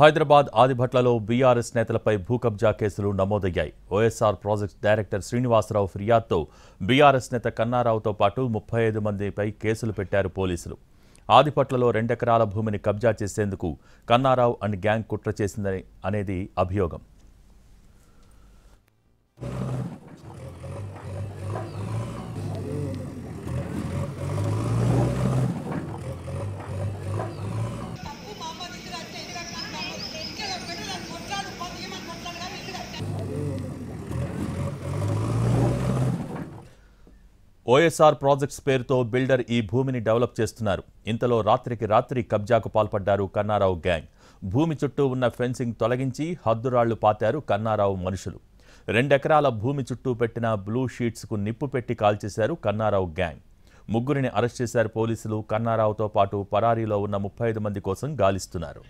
Hyderabad ఆదిభట్లలో BRS నేతలపై భూకబ్జా కేసులు నమోదయ్యాయి ఓఎస్ఆర్ ప్రాజెక్ట్ డైరెక్టర్ శ్రీనివాసరావు ఫిర్యాదుతో బీఆర్ఎస్ నేత కన్నారావుతో పాటు ముప్పై ఐదు మందిపై కేసులు పెట్టారు పోలీసులు ఆదిపట్లలో రెండెకరాల భూమిని కబ్జా చేసేందుకు కన్నారావు అండ్ గ్యాంగ్ కుట్ర చేసిందని అనేది అభియోగం ఓఎస్ఆర్ ప్రాజెక్ట్స్ పేరుతో బిల్డర్ ఈ భూమిని డెవలప్ చేస్తున్నారు ఇంతలో రాత్రికి రాత్రి కబ్జాకు పాల్పడ్డారు కన్నారావు గ్యాంగ్ భూమి చుట్టూ ఉన్న ఫెన్సింగ్ తొలగించి హద్దురాళ్లు పాతారు కన్నారావు మనుషులు రెండెకరాల భూమి చుట్టూ పెట్టిన బ్లూ షీట్స్కు నిప్పు పెట్టి కాల్చేశారు కన్నారావు గ్యాంగ్ ముగ్గురిని అరెస్ట్ చేశారు పోలీసులు కన్నారావుతో పాటు పరారీలో ఉన్న ముప్పై మంది కోసం గాలిస్తున్నారు